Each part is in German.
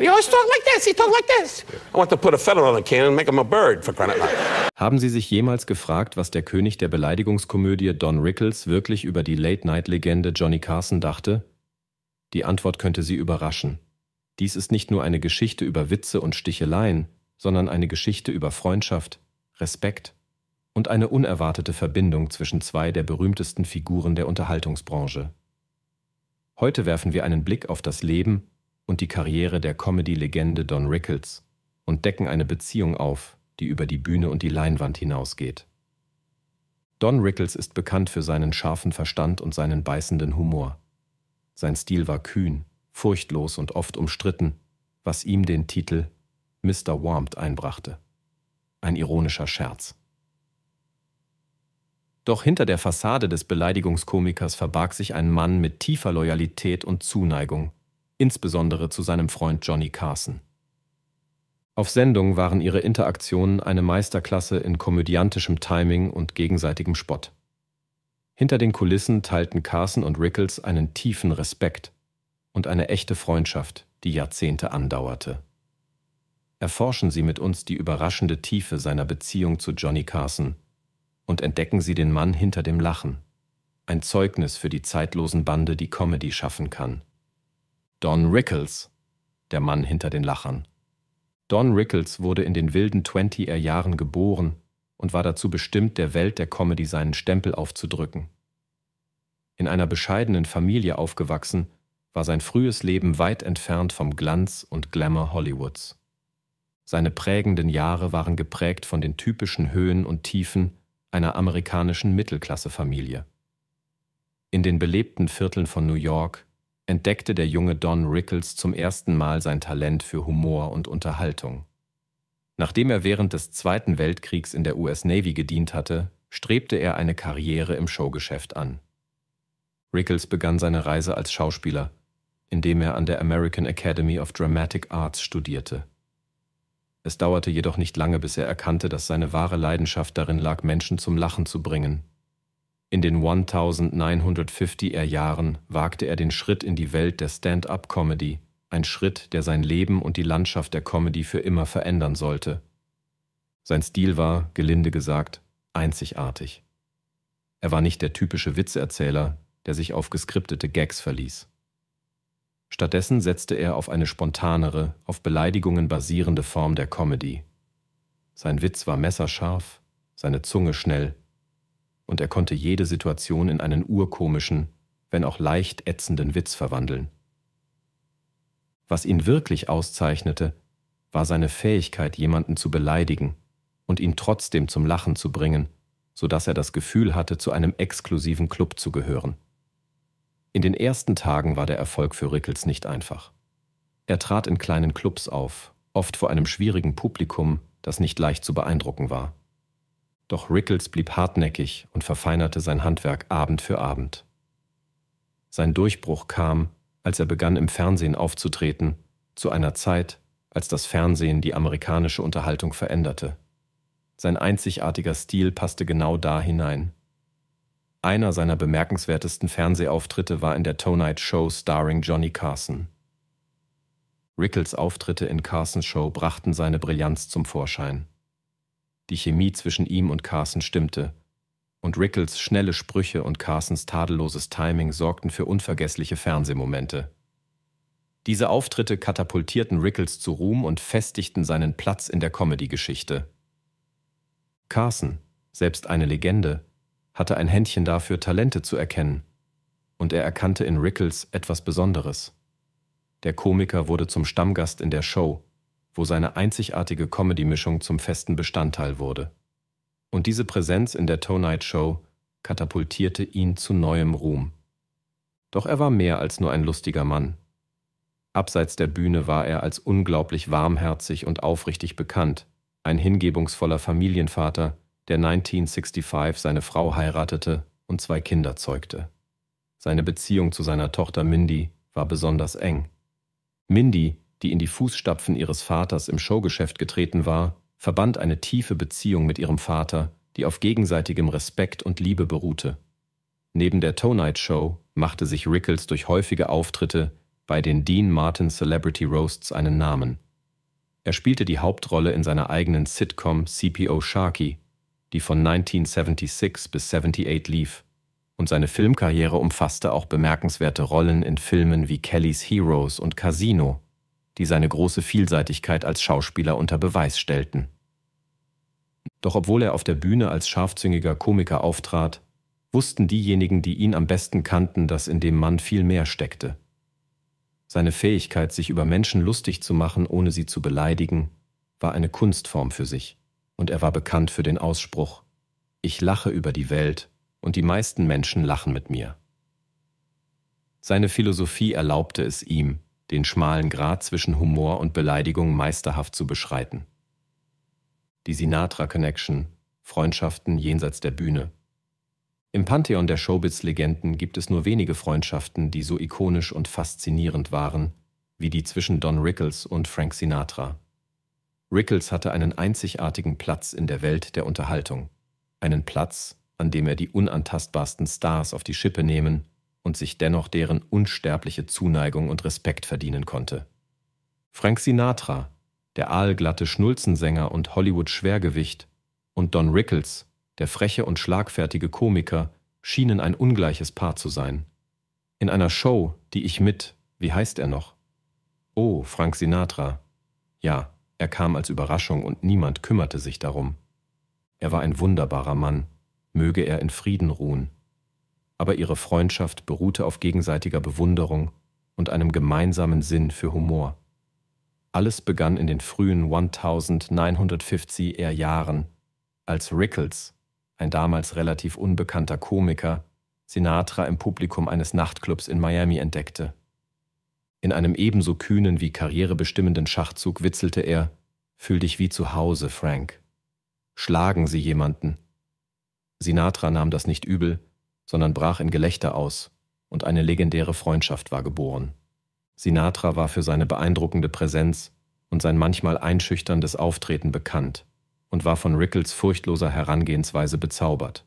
You always talk like this. You talk like this. I want to put a feather on a can and make him a bird for crying Haben Sie sich jemals gefragt, was der König der Beleidigungskomödie Don Rickles wirklich über die Late-Night-Legende Johnny Carson dachte? Die Antwort könnte Sie überraschen. Dies ist nicht nur eine Geschichte über Witze und Sticheleien, sondern eine Geschichte über Freundschaft, Respekt und eine unerwartete Verbindung zwischen zwei der berühmtesten Figuren der Unterhaltungsbranche. Heute werfen wir einen Blick auf das Leben und die Karriere der Comedy-Legende Don Rickles und decken eine Beziehung auf, die über die Bühne und die Leinwand hinausgeht. Don Rickles ist bekannt für seinen scharfen Verstand und seinen beißenden Humor. Sein Stil war kühn, furchtlos und oft umstritten, was ihm den Titel Mr. Warmt einbrachte. Ein ironischer Scherz. Doch hinter der Fassade des Beleidigungskomikers verbarg sich ein Mann mit tiefer Loyalität und Zuneigung insbesondere zu seinem Freund Johnny Carson. Auf Sendung waren ihre Interaktionen eine Meisterklasse in komödiantischem Timing und gegenseitigem Spott. Hinter den Kulissen teilten Carson und Rickles einen tiefen Respekt und eine echte Freundschaft, die Jahrzehnte andauerte. Erforschen Sie mit uns die überraschende Tiefe seiner Beziehung zu Johnny Carson und entdecken Sie den Mann hinter dem Lachen, ein Zeugnis für die zeitlosen Bande, die Comedy schaffen kann. Don Rickles, der Mann hinter den Lachern. Don Rickles wurde in den wilden 20 Jahren geboren und war dazu bestimmt, der Welt der Comedy seinen Stempel aufzudrücken. In einer bescheidenen Familie aufgewachsen, war sein frühes Leben weit entfernt vom Glanz und Glamour Hollywoods. Seine prägenden Jahre waren geprägt von den typischen Höhen und Tiefen einer amerikanischen Mittelklassefamilie. In den belebten Vierteln von New York entdeckte der junge Don Rickles zum ersten Mal sein Talent für Humor und Unterhaltung. Nachdem er während des Zweiten Weltkriegs in der US Navy gedient hatte, strebte er eine Karriere im Showgeschäft an. Rickles begann seine Reise als Schauspieler, indem er an der American Academy of Dramatic Arts studierte. Es dauerte jedoch nicht lange, bis er erkannte, dass seine wahre Leidenschaft darin lag, Menschen zum Lachen zu bringen in den 1950er Jahren wagte er den Schritt in die Welt der Stand-up-Comedy, ein Schritt, der sein Leben und die Landschaft der Comedy für immer verändern sollte. Sein Stil war, gelinde gesagt, einzigartig. Er war nicht der typische Witzerzähler, der sich auf geskriptete Gags verließ. Stattdessen setzte er auf eine spontanere, auf Beleidigungen basierende Form der Comedy. Sein Witz war messerscharf, seine Zunge schnell, und er konnte jede Situation in einen urkomischen, wenn auch leicht ätzenden Witz verwandeln. Was ihn wirklich auszeichnete, war seine Fähigkeit, jemanden zu beleidigen und ihn trotzdem zum Lachen zu bringen, so dass er das Gefühl hatte, zu einem exklusiven Club zu gehören. In den ersten Tagen war der Erfolg für Rickels nicht einfach. Er trat in kleinen Clubs auf, oft vor einem schwierigen Publikum, das nicht leicht zu beeindrucken war. Doch Rickles blieb hartnäckig und verfeinerte sein Handwerk Abend für Abend. Sein Durchbruch kam, als er begann im Fernsehen aufzutreten, zu einer Zeit, als das Fernsehen die amerikanische Unterhaltung veränderte. Sein einzigartiger Stil passte genau da hinein. Einer seiner bemerkenswertesten Fernsehauftritte war in der Tonight Show starring Johnny Carson. Rickles Auftritte in Carsons Show brachten seine Brillanz zum Vorschein. Die Chemie zwischen ihm und Carson stimmte. Und Rickles schnelle Sprüche und Carsons tadelloses Timing sorgten für unvergessliche Fernsehmomente. Diese Auftritte katapultierten Rickles zu Ruhm und festigten seinen Platz in der Comedy-Geschichte. Carson, selbst eine Legende, hatte ein Händchen dafür, Talente zu erkennen. Und er erkannte in Rickles etwas Besonderes. Der Komiker wurde zum Stammgast in der Show wo seine einzigartige Comedy-Mischung zum festen Bestandteil wurde. Und diese Präsenz in der Tonight Show katapultierte ihn zu neuem Ruhm. Doch er war mehr als nur ein lustiger Mann. Abseits der Bühne war er als unglaublich warmherzig und aufrichtig bekannt, ein hingebungsvoller Familienvater, der 1965 seine Frau heiratete und zwei Kinder zeugte. Seine Beziehung zu seiner Tochter Mindy war besonders eng. Mindy, die in die Fußstapfen ihres Vaters im Showgeschäft getreten war, verband eine tiefe Beziehung mit ihrem Vater, die auf gegenseitigem Respekt und Liebe beruhte. Neben der Tonight Show machte sich Rickles durch häufige Auftritte bei den Dean Martin Celebrity Roasts einen Namen. Er spielte die Hauptrolle in seiner eigenen Sitcom CPO Sharky, die von 1976 bis 78 lief, und seine Filmkarriere umfasste auch bemerkenswerte Rollen in Filmen wie Kelly's Heroes und Casino die seine große Vielseitigkeit als Schauspieler unter Beweis stellten. Doch obwohl er auf der Bühne als scharfzüngiger Komiker auftrat, wussten diejenigen, die ihn am besten kannten, dass in dem Mann viel mehr steckte. Seine Fähigkeit, sich über Menschen lustig zu machen, ohne sie zu beleidigen, war eine Kunstform für sich, und er war bekannt für den Ausspruch Ich lache über die Welt, und die meisten Menschen lachen mit mir. Seine Philosophie erlaubte es ihm, den schmalen Grat zwischen Humor und Beleidigung meisterhaft zu beschreiten. Die Sinatra Connection, Freundschaften jenseits der Bühne. Im Pantheon der Showbiz-Legenden gibt es nur wenige Freundschaften, die so ikonisch und faszinierend waren, wie die zwischen Don Rickles und Frank Sinatra. Rickles hatte einen einzigartigen Platz in der Welt der Unterhaltung. Einen Platz, an dem er die unantastbarsten Stars auf die Schippe nehmen und sich dennoch deren unsterbliche Zuneigung und Respekt verdienen konnte. Frank Sinatra, der aalglatte Schnulzensänger und Hollywood-Schwergewicht, und Don Rickles, der freche und schlagfertige Komiker, schienen ein ungleiches Paar zu sein. In einer Show, die ich mit, wie heißt er noch? Oh, Frank Sinatra. Ja, er kam als Überraschung und niemand kümmerte sich darum. Er war ein wunderbarer Mann, möge er in Frieden ruhen aber ihre Freundschaft beruhte auf gegenseitiger Bewunderung und einem gemeinsamen Sinn für Humor. Alles begann in den frühen 1950er Jahren, als Rickles, ein damals relativ unbekannter Komiker, Sinatra im Publikum eines Nachtclubs in Miami entdeckte. In einem ebenso kühnen wie karrierebestimmenden Schachzug witzelte er: Fühl dich wie zu Hause, Frank. Schlagen Sie jemanden. Sinatra nahm das nicht übel, sondern brach in Gelächter aus, und eine legendäre Freundschaft war geboren. Sinatra war für seine beeindruckende Präsenz und sein manchmal einschüchterndes Auftreten bekannt und war von Rickles furchtloser Herangehensweise bezaubert.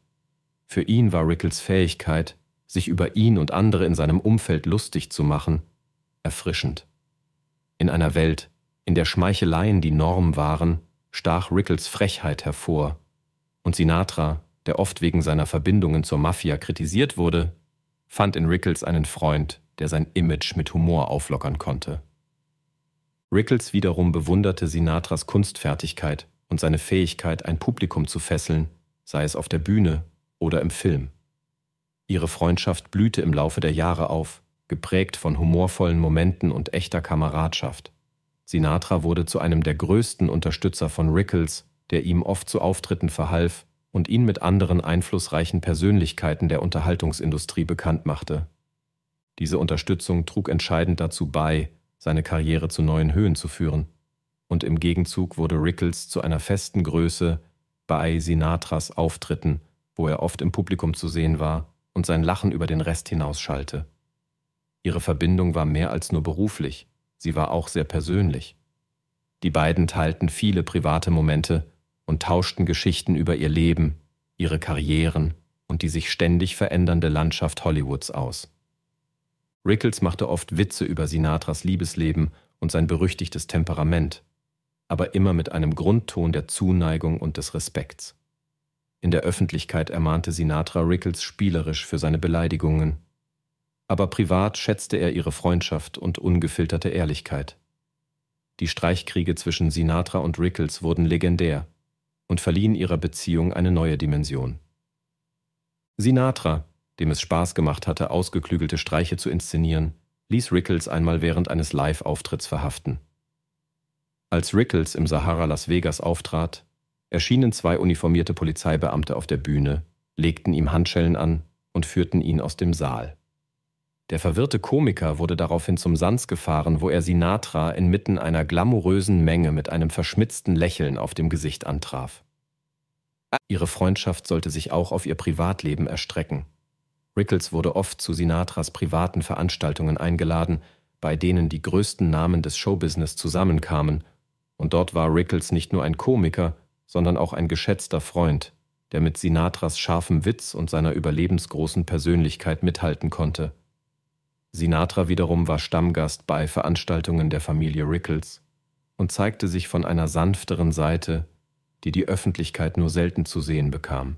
Für ihn war Rickles Fähigkeit, sich über ihn und andere in seinem Umfeld lustig zu machen, erfrischend. In einer Welt, in der Schmeicheleien die Norm waren, stach Rickles Frechheit hervor, und Sinatra, der oft wegen seiner Verbindungen zur Mafia kritisiert wurde, fand in Rickles einen Freund, der sein Image mit Humor auflockern konnte. Rickles wiederum bewunderte Sinatras Kunstfertigkeit und seine Fähigkeit, ein Publikum zu fesseln, sei es auf der Bühne oder im Film. Ihre Freundschaft blühte im Laufe der Jahre auf, geprägt von humorvollen Momenten und echter Kameradschaft. Sinatra wurde zu einem der größten Unterstützer von Rickles, der ihm oft zu Auftritten verhalf und ihn mit anderen einflussreichen Persönlichkeiten der Unterhaltungsindustrie bekannt machte. Diese Unterstützung trug entscheidend dazu bei, seine Karriere zu neuen Höhen zu führen, und im Gegenzug wurde Rickles zu einer festen Größe bei Sinatras Auftritten, wo er oft im Publikum zu sehen war und sein Lachen über den Rest hinausschallte. Ihre Verbindung war mehr als nur beruflich, sie war auch sehr persönlich. Die beiden teilten viele private Momente, und tauschten Geschichten über ihr Leben, ihre Karrieren und die sich ständig verändernde Landschaft Hollywoods aus. Rickles machte oft Witze über Sinatras Liebesleben und sein berüchtigtes Temperament, aber immer mit einem Grundton der Zuneigung und des Respekts. In der Öffentlichkeit ermahnte Sinatra Rickles spielerisch für seine Beleidigungen, aber privat schätzte er ihre Freundschaft und ungefilterte Ehrlichkeit. Die Streichkriege zwischen Sinatra und Rickles wurden legendär und verliehen ihrer Beziehung eine neue Dimension. Sinatra, dem es Spaß gemacht hatte, ausgeklügelte Streiche zu inszenieren, ließ Rickles einmal während eines Live-Auftritts verhaften. Als Rickles im Sahara Las Vegas auftrat, erschienen zwei uniformierte Polizeibeamte auf der Bühne, legten ihm Handschellen an und führten ihn aus dem Saal. Der verwirrte Komiker wurde daraufhin zum Sands gefahren, wo er Sinatra inmitten einer glamourösen Menge mit einem verschmitzten Lächeln auf dem Gesicht antraf. Ihre Freundschaft sollte sich auch auf ihr Privatleben erstrecken. Rickles wurde oft zu Sinatras privaten Veranstaltungen eingeladen, bei denen die größten Namen des Showbusiness zusammenkamen, und dort war Rickles nicht nur ein Komiker, sondern auch ein geschätzter Freund, der mit Sinatras scharfem Witz und seiner überlebensgroßen Persönlichkeit mithalten konnte. Sinatra wiederum war Stammgast bei Veranstaltungen der Familie Rickles und zeigte sich von einer sanfteren Seite, die die Öffentlichkeit nur selten zu sehen bekam.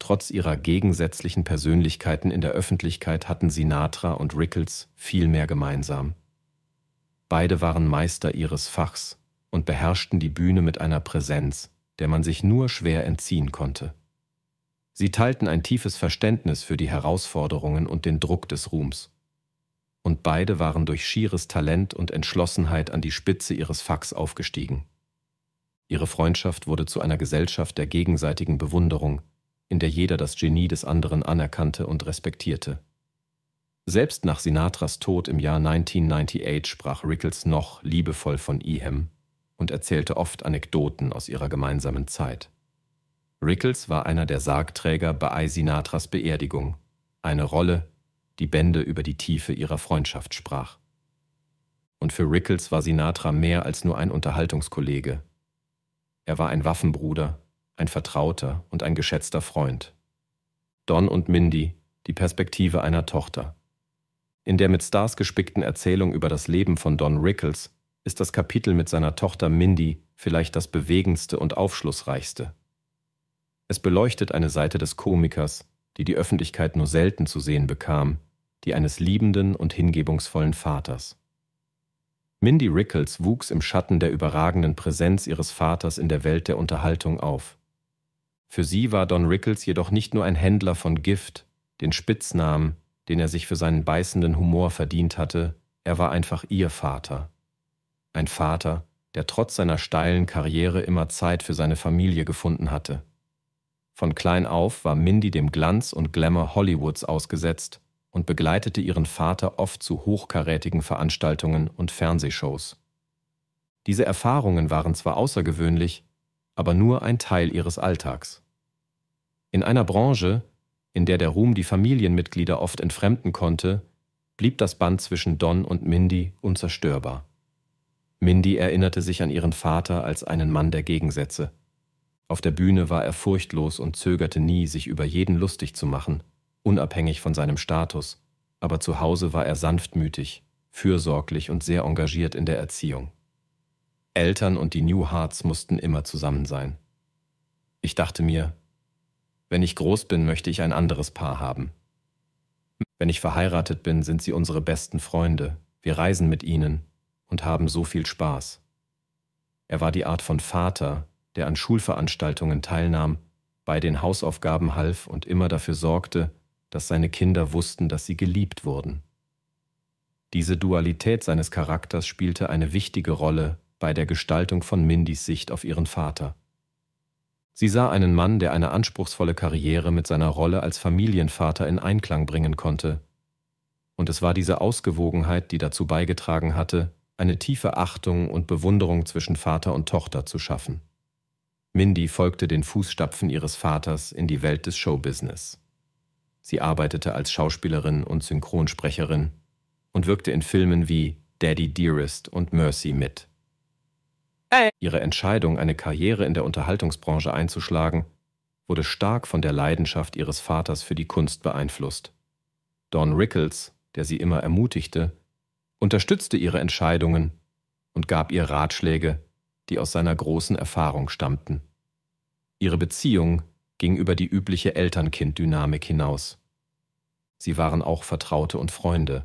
Trotz ihrer gegensätzlichen Persönlichkeiten in der Öffentlichkeit hatten Sinatra und Rickles viel mehr gemeinsam. Beide waren Meister ihres Fachs und beherrschten die Bühne mit einer Präsenz, der man sich nur schwer entziehen konnte. Sie teilten ein tiefes Verständnis für die Herausforderungen und den Druck des Ruhms. Und beide waren durch schieres Talent und Entschlossenheit an die Spitze ihres Fachs aufgestiegen. Ihre Freundschaft wurde zu einer Gesellschaft der gegenseitigen Bewunderung, in der jeder das Genie des anderen anerkannte und respektierte. Selbst nach Sinatras Tod im Jahr 1998 sprach Rickles noch liebevoll von Ihem und erzählte oft Anekdoten aus ihrer gemeinsamen Zeit. Rickles war einer der Sargträger bei Sinatras Beerdigung, eine Rolle, die Bände über die Tiefe ihrer Freundschaft sprach. Und für Rickles war Sinatra mehr als nur ein Unterhaltungskollege. Er war ein Waffenbruder, ein Vertrauter und ein geschätzter Freund. Don und Mindy, die Perspektive einer Tochter. In der mit Stars gespickten Erzählung über das Leben von Don Rickles ist das Kapitel mit seiner Tochter Mindy vielleicht das bewegendste und aufschlussreichste. Es beleuchtet eine Seite des Komikers, die die Öffentlichkeit nur selten zu sehen bekam, die eines liebenden und hingebungsvollen Vaters. Mindy Rickles wuchs im Schatten der überragenden Präsenz ihres Vaters in der Welt der Unterhaltung auf. Für sie war Don Rickles jedoch nicht nur ein Händler von Gift, den Spitznamen, den er sich für seinen beißenden Humor verdient hatte, er war einfach ihr Vater. Ein Vater, der trotz seiner steilen Karriere immer Zeit für seine Familie gefunden hatte. Von klein auf war Mindy dem Glanz und Glamour Hollywoods ausgesetzt und begleitete ihren Vater oft zu hochkarätigen Veranstaltungen und Fernsehshows. Diese Erfahrungen waren zwar außergewöhnlich, aber nur ein Teil ihres Alltags. In einer Branche, in der der Ruhm die Familienmitglieder oft entfremden konnte, blieb das Band zwischen Don und Mindy unzerstörbar. Mindy erinnerte sich an ihren Vater als einen Mann der Gegensätze, auf der Bühne war er furchtlos und zögerte nie, sich über jeden lustig zu machen, unabhängig von seinem Status, aber zu Hause war er sanftmütig, fürsorglich und sehr engagiert in der Erziehung. Eltern und die New Hearts mussten immer zusammen sein. Ich dachte mir, wenn ich groß bin, möchte ich ein anderes Paar haben. Wenn ich verheiratet bin, sind sie unsere besten Freunde, wir reisen mit ihnen und haben so viel Spaß. Er war die Art von Vater, der an Schulveranstaltungen teilnahm, bei den Hausaufgaben half und immer dafür sorgte, dass seine Kinder wussten, dass sie geliebt wurden. Diese Dualität seines Charakters spielte eine wichtige Rolle bei der Gestaltung von Mindys Sicht auf ihren Vater. Sie sah einen Mann, der eine anspruchsvolle Karriere mit seiner Rolle als Familienvater in Einklang bringen konnte. Und es war diese Ausgewogenheit, die dazu beigetragen hatte, eine tiefe Achtung und Bewunderung zwischen Vater und Tochter zu schaffen. Mindy folgte den Fußstapfen ihres Vaters in die Welt des Showbusiness. Sie arbeitete als Schauspielerin und Synchronsprecherin und wirkte in Filmen wie Daddy Dearest und Mercy mit. Hey. Ihre Entscheidung, eine Karriere in der Unterhaltungsbranche einzuschlagen, wurde stark von der Leidenschaft ihres Vaters für die Kunst beeinflusst. Don Rickles, der sie immer ermutigte, unterstützte ihre Entscheidungen und gab ihr Ratschläge, die aus seiner großen Erfahrung stammten. Ihre Beziehung ging über die übliche elternkind dynamik hinaus. Sie waren auch Vertraute und Freunde.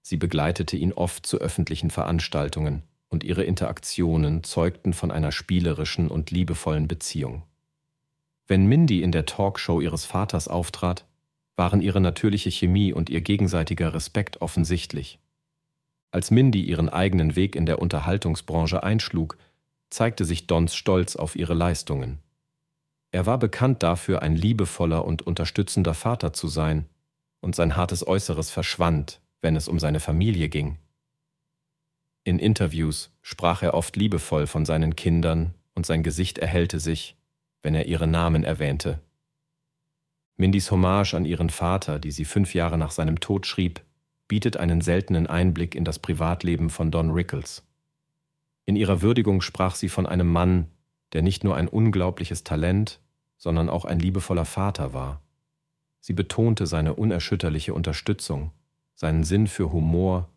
Sie begleitete ihn oft zu öffentlichen Veranstaltungen und ihre Interaktionen zeugten von einer spielerischen und liebevollen Beziehung. Wenn Mindy in der Talkshow ihres Vaters auftrat, waren ihre natürliche Chemie und ihr gegenseitiger Respekt offensichtlich. Als Mindy ihren eigenen Weg in der Unterhaltungsbranche einschlug, zeigte sich Dons Stolz auf ihre Leistungen. Er war bekannt dafür, ein liebevoller und unterstützender Vater zu sein, und sein hartes Äußeres verschwand, wenn es um seine Familie ging. In Interviews sprach er oft liebevoll von seinen Kindern und sein Gesicht erhellte sich, wenn er ihre Namen erwähnte. Mindys Hommage an ihren Vater, die sie fünf Jahre nach seinem Tod schrieb, bietet einen seltenen Einblick in das Privatleben von Don Rickles. In ihrer Würdigung sprach sie von einem Mann, der nicht nur ein unglaubliches Talent, sondern auch ein liebevoller Vater war. Sie betonte seine unerschütterliche Unterstützung, seinen Sinn für Humor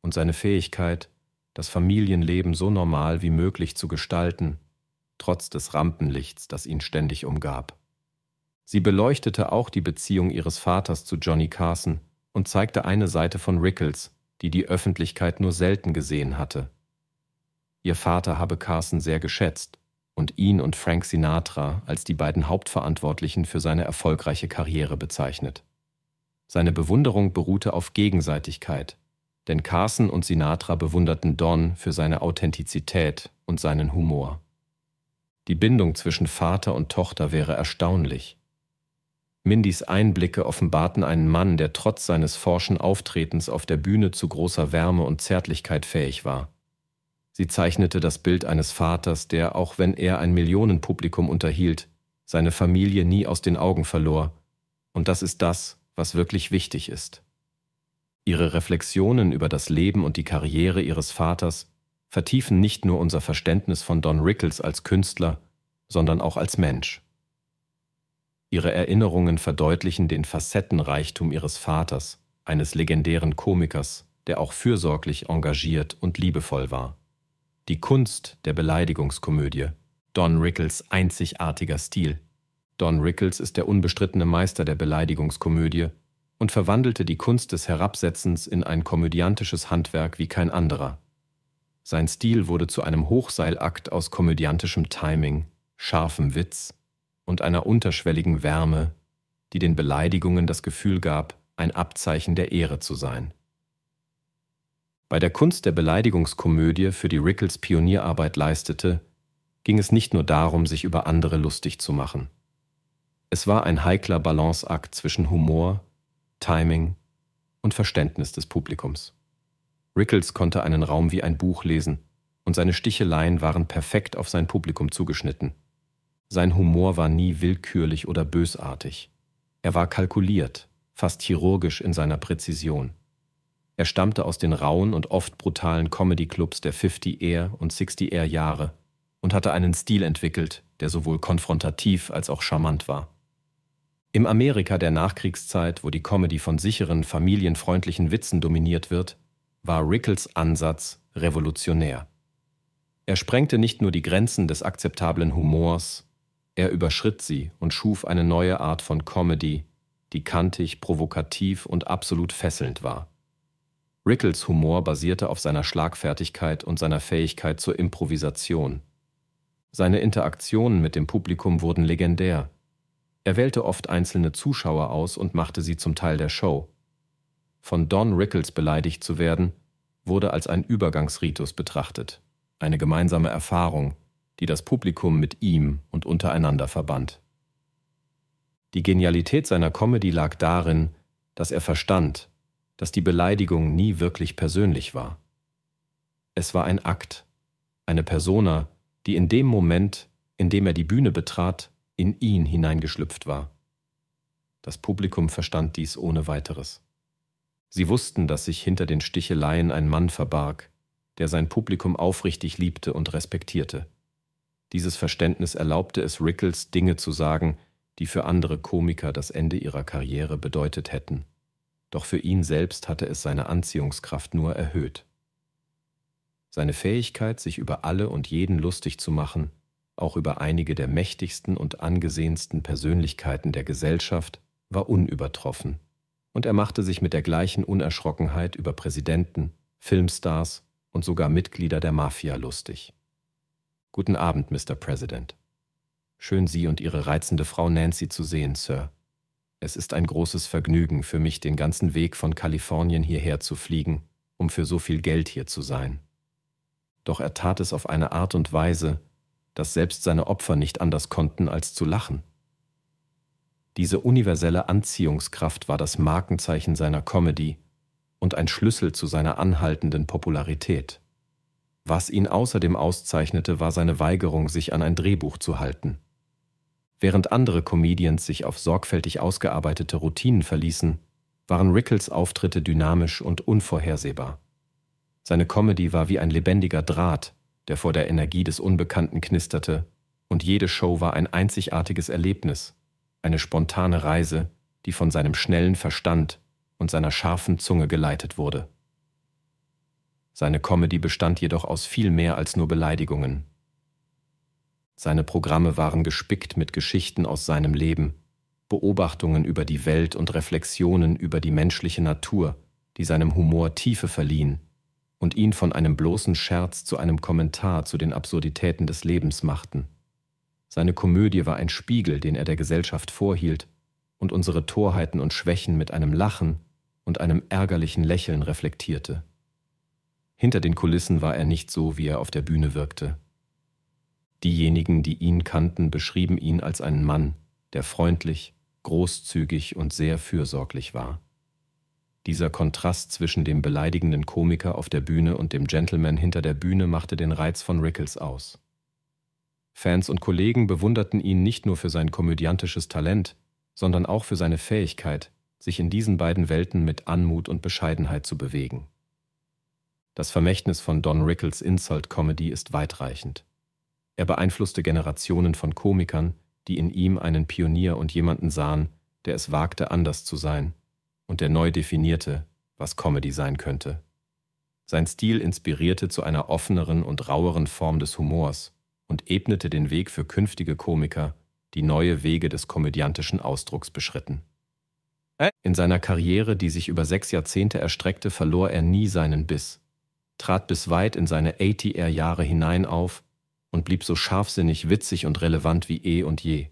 und seine Fähigkeit, das Familienleben so normal wie möglich zu gestalten, trotz des Rampenlichts, das ihn ständig umgab. Sie beleuchtete auch die Beziehung ihres Vaters zu Johnny Carson und zeigte eine Seite von Rickles, die die Öffentlichkeit nur selten gesehen hatte Ihr Vater habe Carson sehr geschätzt und ihn und Frank Sinatra als die beiden Hauptverantwortlichen für seine erfolgreiche Karriere bezeichnet. Seine Bewunderung beruhte auf Gegenseitigkeit, denn Carson und Sinatra bewunderten Don für seine Authentizität und seinen Humor. Die Bindung zwischen Vater und Tochter wäre erstaunlich. Mindys Einblicke offenbarten einen Mann, der trotz seines forschen Auftretens auf der Bühne zu großer Wärme und Zärtlichkeit fähig war. Sie zeichnete das Bild eines Vaters, der, auch wenn er ein Millionenpublikum unterhielt, seine Familie nie aus den Augen verlor. Und das ist das, was wirklich wichtig ist. Ihre Reflexionen über das Leben und die Karriere ihres Vaters vertiefen nicht nur unser Verständnis von Don Rickles als Künstler, sondern auch als Mensch. Ihre Erinnerungen verdeutlichen den Facettenreichtum ihres Vaters, eines legendären Komikers, der auch fürsorglich engagiert und liebevoll war. Die Kunst der Beleidigungskomödie. Don Rickles einzigartiger Stil. Don Rickles ist der unbestrittene Meister der Beleidigungskomödie und verwandelte die Kunst des Herabsetzens in ein komödiantisches Handwerk wie kein anderer. Sein Stil wurde zu einem Hochseilakt aus komödiantischem Timing, scharfem Witz und einer unterschwelligen Wärme, die den Beleidigungen das Gefühl gab, ein Abzeichen der Ehre zu sein bei der Kunst der Beleidigungskomödie für die Rickles Pionierarbeit leistete, ging es nicht nur darum, sich über andere lustig zu machen. Es war ein heikler Balanceakt zwischen Humor, Timing und Verständnis des Publikums. Rickles konnte einen Raum wie ein Buch lesen und seine Sticheleien waren perfekt auf sein Publikum zugeschnitten. Sein Humor war nie willkürlich oder bösartig. Er war kalkuliert, fast chirurgisch in seiner Präzision. Er stammte aus den rauen und oft brutalen Comedy-Clubs der 50 air und 60 air Jahre und hatte einen Stil entwickelt, der sowohl konfrontativ als auch charmant war. Im Amerika der Nachkriegszeit, wo die Comedy von sicheren, familienfreundlichen Witzen dominiert wird, war Rickles Ansatz revolutionär. Er sprengte nicht nur die Grenzen des akzeptablen Humors, er überschritt sie und schuf eine neue Art von Comedy, die kantig, provokativ und absolut fesselnd war. Rickles Humor basierte auf seiner Schlagfertigkeit und seiner Fähigkeit zur Improvisation. Seine Interaktionen mit dem Publikum wurden legendär. Er wählte oft einzelne Zuschauer aus und machte sie zum Teil der Show. Von Don Rickles beleidigt zu werden, wurde als ein Übergangsritus betrachtet, eine gemeinsame Erfahrung, die das Publikum mit ihm und untereinander verband. Die Genialität seiner Comedy lag darin, dass er verstand, dass die Beleidigung nie wirklich persönlich war. Es war ein Akt, eine Persona, die in dem Moment, in dem er die Bühne betrat, in ihn hineingeschlüpft war. Das Publikum verstand dies ohne weiteres. Sie wussten, dass sich hinter den Sticheleien ein Mann verbarg, der sein Publikum aufrichtig liebte und respektierte. Dieses Verständnis erlaubte es Rickles, Dinge zu sagen, die für andere Komiker das Ende ihrer Karriere bedeutet hätten doch für ihn selbst hatte es seine Anziehungskraft nur erhöht. Seine Fähigkeit, sich über alle und jeden lustig zu machen, auch über einige der mächtigsten und angesehensten Persönlichkeiten der Gesellschaft, war unübertroffen, und er machte sich mit der gleichen Unerschrockenheit über Präsidenten, Filmstars und sogar Mitglieder der Mafia lustig. Guten Abend, Mr. President. Schön, Sie und Ihre reizende Frau Nancy zu sehen, Sir, es ist ein großes Vergnügen für mich, den ganzen Weg von Kalifornien hierher zu fliegen, um für so viel Geld hier zu sein. Doch er tat es auf eine Art und Weise, dass selbst seine Opfer nicht anders konnten, als zu lachen. Diese universelle Anziehungskraft war das Markenzeichen seiner Comedy und ein Schlüssel zu seiner anhaltenden Popularität. Was ihn außerdem auszeichnete, war seine Weigerung, sich an ein Drehbuch zu halten. Während andere Comedians sich auf sorgfältig ausgearbeitete Routinen verließen, waren Rickles Auftritte dynamisch und unvorhersehbar. Seine Comedy war wie ein lebendiger Draht, der vor der Energie des Unbekannten knisterte, und jede Show war ein einzigartiges Erlebnis, eine spontane Reise, die von seinem schnellen Verstand und seiner scharfen Zunge geleitet wurde. Seine Comedy bestand jedoch aus viel mehr als nur Beleidigungen. Seine Programme waren gespickt mit Geschichten aus seinem Leben, Beobachtungen über die Welt und Reflexionen über die menschliche Natur, die seinem Humor Tiefe verliehen und ihn von einem bloßen Scherz zu einem Kommentar zu den Absurditäten des Lebens machten. Seine Komödie war ein Spiegel, den er der Gesellschaft vorhielt und unsere Torheiten und Schwächen mit einem Lachen und einem ärgerlichen Lächeln reflektierte. Hinter den Kulissen war er nicht so, wie er auf der Bühne wirkte. Diejenigen, die ihn kannten, beschrieben ihn als einen Mann, der freundlich, großzügig und sehr fürsorglich war. Dieser Kontrast zwischen dem beleidigenden Komiker auf der Bühne und dem Gentleman hinter der Bühne machte den Reiz von Rickles aus. Fans und Kollegen bewunderten ihn nicht nur für sein komödiantisches Talent, sondern auch für seine Fähigkeit, sich in diesen beiden Welten mit Anmut und Bescheidenheit zu bewegen. Das Vermächtnis von Don Rickles Insult Comedy ist weitreichend. Er beeinflusste Generationen von Komikern, die in ihm einen Pionier und jemanden sahen, der es wagte, anders zu sein und der neu definierte, was Comedy sein könnte. Sein Stil inspirierte zu einer offeneren und raueren Form des Humors und ebnete den Weg für künftige Komiker, die neue Wege des komödiantischen Ausdrucks beschritten. In seiner Karriere, die sich über sechs Jahrzehnte erstreckte, verlor er nie seinen Biss, trat bis weit in seine 80er Jahre hinein auf und blieb so scharfsinnig, witzig und relevant wie eh und je.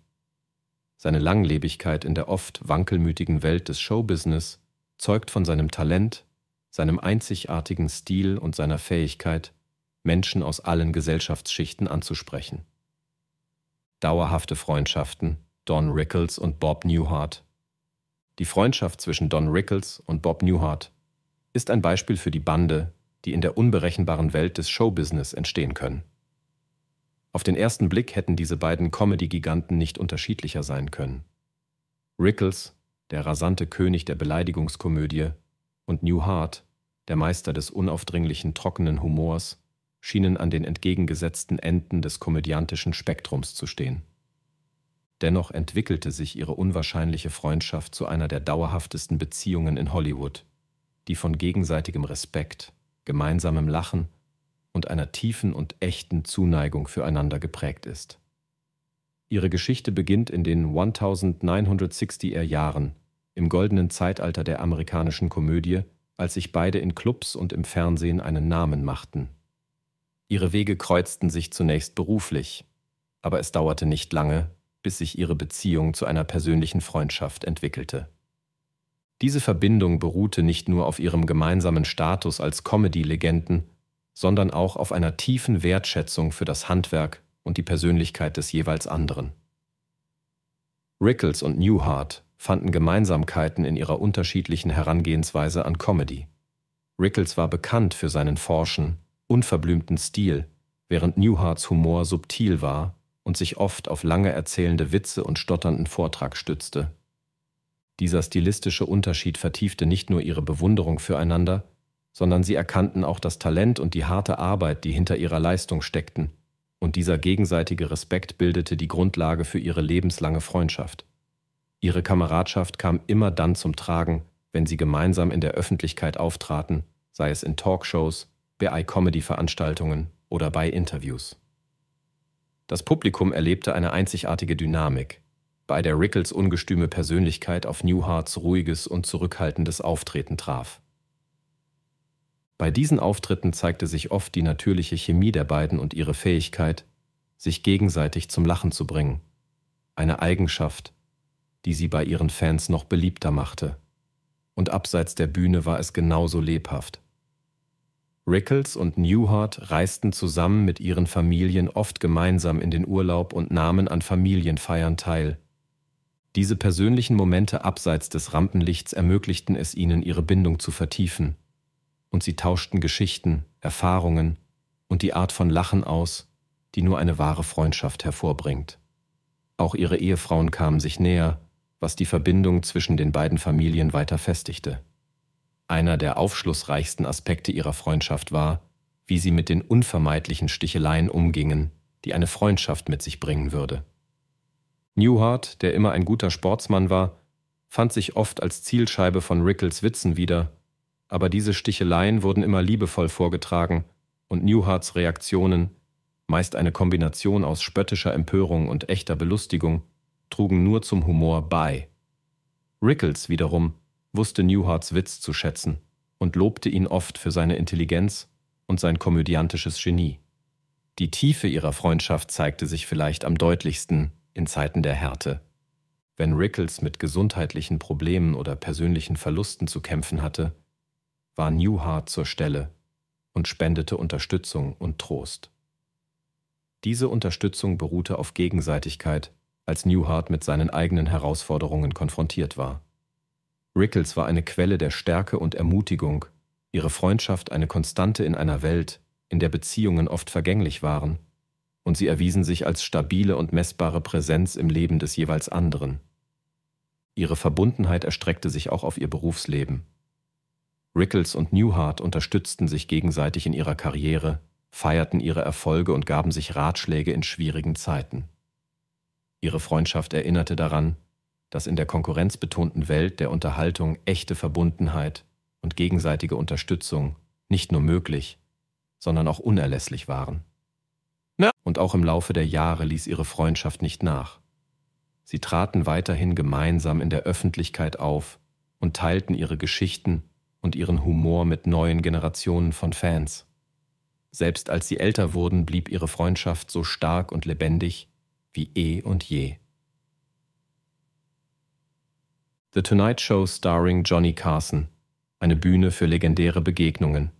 Seine Langlebigkeit in der oft wankelmütigen Welt des Showbusiness zeugt von seinem Talent, seinem einzigartigen Stil und seiner Fähigkeit, Menschen aus allen Gesellschaftsschichten anzusprechen. Dauerhafte Freundschaften Don Rickles und Bob Newhart. Die Freundschaft zwischen Don Rickles und Bob Newhart ist ein Beispiel für die Bande, die in der unberechenbaren Welt des Showbusiness entstehen können. Auf den ersten Blick hätten diese beiden Comedy-Giganten nicht unterschiedlicher sein können. Rickles, der rasante König der Beleidigungskomödie, und New Hart, der Meister des unaufdringlichen, trockenen Humors, schienen an den entgegengesetzten Enden des komödiantischen Spektrums zu stehen. Dennoch entwickelte sich ihre unwahrscheinliche Freundschaft zu einer der dauerhaftesten Beziehungen in Hollywood, die von gegenseitigem Respekt, gemeinsamem Lachen und einer tiefen und echten Zuneigung füreinander geprägt ist. Ihre Geschichte beginnt in den 1960er Jahren, im goldenen Zeitalter der amerikanischen Komödie, als sich beide in Clubs und im Fernsehen einen Namen machten. Ihre Wege kreuzten sich zunächst beruflich, aber es dauerte nicht lange, bis sich ihre Beziehung zu einer persönlichen Freundschaft entwickelte. Diese Verbindung beruhte nicht nur auf ihrem gemeinsamen Status als Comedy-Legenden, sondern auch auf einer tiefen Wertschätzung für das Handwerk und die Persönlichkeit des jeweils anderen. Rickles und Newhart fanden Gemeinsamkeiten in ihrer unterschiedlichen Herangehensweise an Comedy. Rickles war bekannt für seinen forschen, unverblümten Stil, während Newharts Humor subtil war und sich oft auf lange erzählende Witze und stotternden Vortrag stützte. Dieser stilistische Unterschied vertiefte nicht nur ihre Bewunderung füreinander, sondern sie erkannten auch das Talent und die harte Arbeit, die hinter ihrer Leistung steckten, und dieser gegenseitige Respekt bildete die Grundlage für ihre lebenslange Freundschaft. Ihre Kameradschaft kam immer dann zum Tragen, wenn sie gemeinsam in der Öffentlichkeit auftraten, sei es in Talkshows, bei Comedy-Veranstaltungen oder bei Interviews. Das Publikum erlebte eine einzigartige Dynamik, bei der Rickles ungestüme Persönlichkeit auf Newharts ruhiges und zurückhaltendes Auftreten traf. Bei diesen Auftritten zeigte sich oft die natürliche Chemie der beiden und ihre Fähigkeit, sich gegenseitig zum Lachen zu bringen. Eine Eigenschaft, die sie bei ihren Fans noch beliebter machte. Und abseits der Bühne war es genauso lebhaft. Rickles und Newhart reisten zusammen mit ihren Familien oft gemeinsam in den Urlaub und nahmen an Familienfeiern teil. Diese persönlichen Momente abseits des Rampenlichts ermöglichten es ihnen, ihre Bindung zu vertiefen und sie tauschten Geschichten, Erfahrungen und die Art von Lachen aus, die nur eine wahre Freundschaft hervorbringt. Auch ihre Ehefrauen kamen sich näher, was die Verbindung zwischen den beiden Familien weiter festigte. Einer der aufschlussreichsten Aspekte ihrer Freundschaft war, wie sie mit den unvermeidlichen Sticheleien umgingen, die eine Freundschaft mit sich bringen würde. Newhart, der immer ein guter Sportsmann war, fand sich oft als Zielscheibe von Rickles Witzen wieder aber diese Sticheleien wurden immer liebevoll vorgetragen und Newharts Reaktionen, meist eine Kombination aus spöttischer Empörung und echter Belustigung, trugen nur zum Humor bei. Rickles wiederum wusste Newharts Witz zu schätzen und lobte ihn oft für seine Intelligenz und sein komödiantisches Genie. Die Tiefe ihrer Freundschaft zeigte sich vielleicht am deutlichsten in Zeiten der Härte. Wenn Rickles mit gesundheitlichen Problemen oder persönlichen Verlusten zu kämpfen hatte, war Newhart zur Stelle und spendete Unterstützung und Trost. Diese Unterstützung beruhte auf Gegenseitigkeit, als Newhart mit seinen eigenen Herausforderungen konfrontiert war. Rickles war eine Quelle der Stärke und Ermutigung, ihre Freundschaft eine Konstante in einer Welt, in der Beziehungen oft vergänglich waren, und sie erwiesen sich als stabile und messbare Präsenz im Leben des jeweils anderen. Ihre Verbundenheit erstreckte sich auch auf ihr Berufsleben. Rickles und Newhart unterstützten sich gegenseitig in ihrer Karriere, feierten ihre Erfolge und gaben sich Ratschläge in schwierigen Zeiten. Ihre Freundschaft erinnerte daran, dass in der konkurrenzbetonten Welt der Unterhaltung echte Verbundenheit und gegenseitige Unterstützung nicht nur möglich, sondern auch unerlässlich waren. Und auch im Laufe der Jahre ließ ihre Freundschaft nicht nach. Sie traten weiterhin gemeinsam in der Öffentlichkeit auf und teilten ihre Geschichten und ihren Humor mit neuen Generationen von Fans. Selbst als sie älter wurden, blieb ihre Freundschaft so stark und lebendig wie eh und je. The Tonight Show starring Johnny Carson. Eine Bühne für legendäre Begegnungen.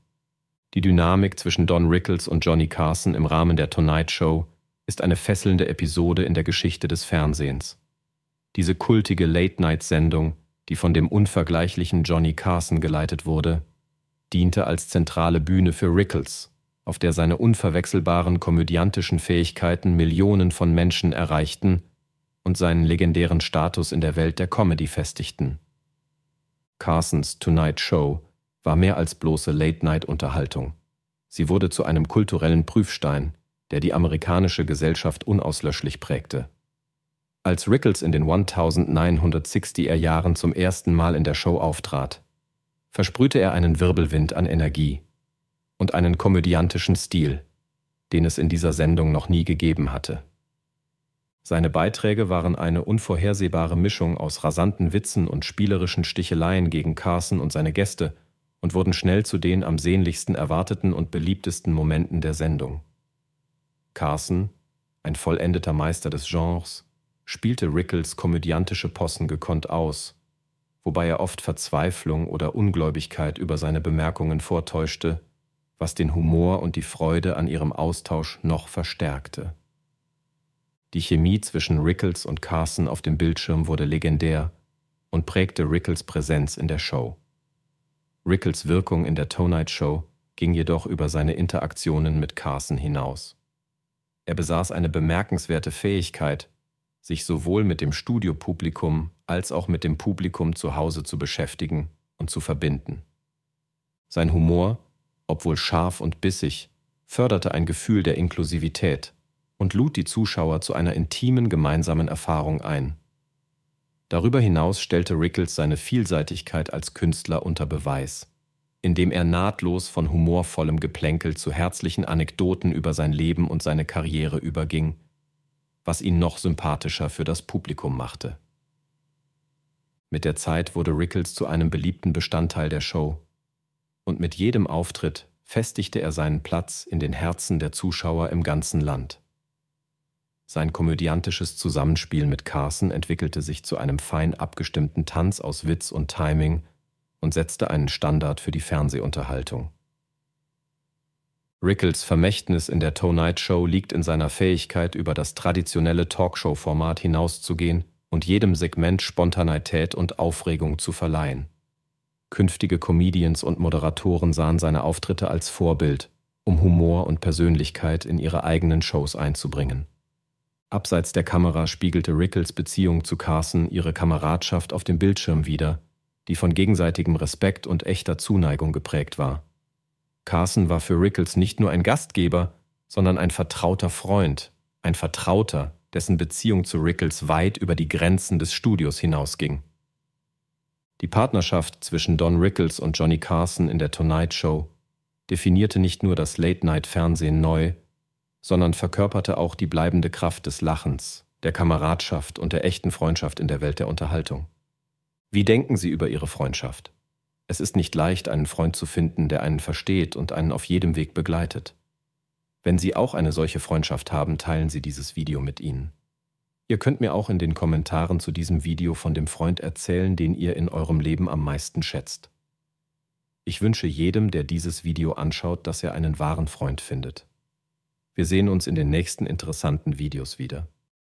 Die Dynamik zwischen Don Rickles und Johnny Carson im Rahmen der Tonight Show ist eine fesselnde Episode in der Geschichte des Fernsehens. Diese kultige Late-Night-Sendung die von dem unvergleichlichen Johnny Carson geleitet wurde, diente als zentrale Bühne für Rickles, auf der seine unverwechselbaren komödiantischen Fähigkeiten Millionen von Menschen erreichten und seinen legendären Status in der Welt der Comedy festigten. Carsons Tonight Show war mehr als bloße Late-Night-Unterhaltung. Sie wurde zu einem kulturellen Prüfstein, der die amerikanische Gesellschaft unauslöschlich prägte als Rickles in den 1960er Jahren zum ersten Mal in der Show auftrat, versprühte er einen Wirbelwind an Energie und einen komödiantischen Stil, den es in dieser Sendung noch nie gegeben hatte. Seine Beiträge waren eine unvorhersehbare Mischung aus rasanten Witzen und spielerischen Sticheleien gegen Carson und seine Gäste und wurden schnell zu den am sehnlichsten erwarteten und beliebtesten Momenten der Sendung. Carson, ein vollendeter Meister des Genres, spielte Rickles komödiantische Possen gekonnt aus, wobei er oft Verzweiflung oder Ungläubigkeit über seine Bemerkungen vortäuschte, was den Humor und die Freude an ihrem Austausch noch verstärkte. Die Chemie zwischen Rickles und Carson auf dem Bildschirm wurde legendär und prägte Rickles Präsenz in der Show. Rickles Wirkung in der Tonight Show ging jedoch über seine Interaktionen mit Carson hinaus. Er besaß eine bemerkenswerte Fähigkeit, sich sowohl mit dem Studiopublikum als auch mit dem Publikum zu Hause zu beschäftigen und zu verbinden. Sein Humor, obwohl scharf und bissig, förderte ein Gefühl der Inklusivität und lud die Zuschauer zu einer intimen gemeinsamen Erfahrung ein. Darüber hinaus stellte Rickles seine Vielseitigkeit als Künstler unter Beweis, indem er nahtlos von humorvollem Geplänkel zu herzlichen Anekdoten über sein Leben und seine Karriere überging was ihn noch sympathischer für das Publikum machte. Mit der Zeit wurde Rickles zu einem beliebten Bestandteil der Show. Und mit jedem Auftritt festigte er seinen Platz in den Herzen der Zuschauer im ganzen Land. Sein komödiantisches Zusammenspiel mit Carson entwickelte sich zu einem fein abgestimmten Tanz aus Witz und Timing und setzte einen Standard für die Fernsehunterhaltung. Rickles Vermächtnis in der Tonight Show liegt in seiner Fähigkeit, über das traditionelle Talkshow-Format hinauszugehen und jedem Segment Spontaneität und Aufregung zu verleihen. Künftige Comedians und Moderatoren sahen seine Auftritte als Vorbild, um Humor und Persönlichkeit in ihre eigenen Shows einzubringen. Abseits der Kamera spiegelte Rickles Beziehung zu Carson ihre Kameradschaft auf dem Bildschirm wider, die von gegenseitigem Respekt und echter Zuneigung geprägt war. Carson war für Rickles nicht nur ein Gastgeber, sondern ein vertrauter Freund, ein Vertrauter, dessen Beziehung zu Rickles weit über die Grenzen des Studios hinausging. Die Partnerschaft zwischen Don Rickles und Johnny Carson in der Tonight Show definierte nicht nur das Late-Night-Fernsehen neu, sondern verkörperte auch die bleibende Kraft des Lachens, der Kameradschaft und der echten Freundschaft in der Welt der Unterhaltung. Wie denken Sie über Ihre Freundschaft? Es ist nicht leicht, einen Freund zu finden, der einen versteht und einen auf jedem Weg begleitet. Wenn Sie auch eine solche Freundschaft haben, teilen Sie dieses Video mit ihnen. Ihr könnt mir auch in den Kommentaren zu diesem Video von dem Freund erzählen, den ihr in eurem Leben am meisten schätzt. Ich wünsche jedem, der dieses Video anschaut, dass er einen wahren Freund findet. Wir sehen uns in den nächsten interessanten Videos wieder.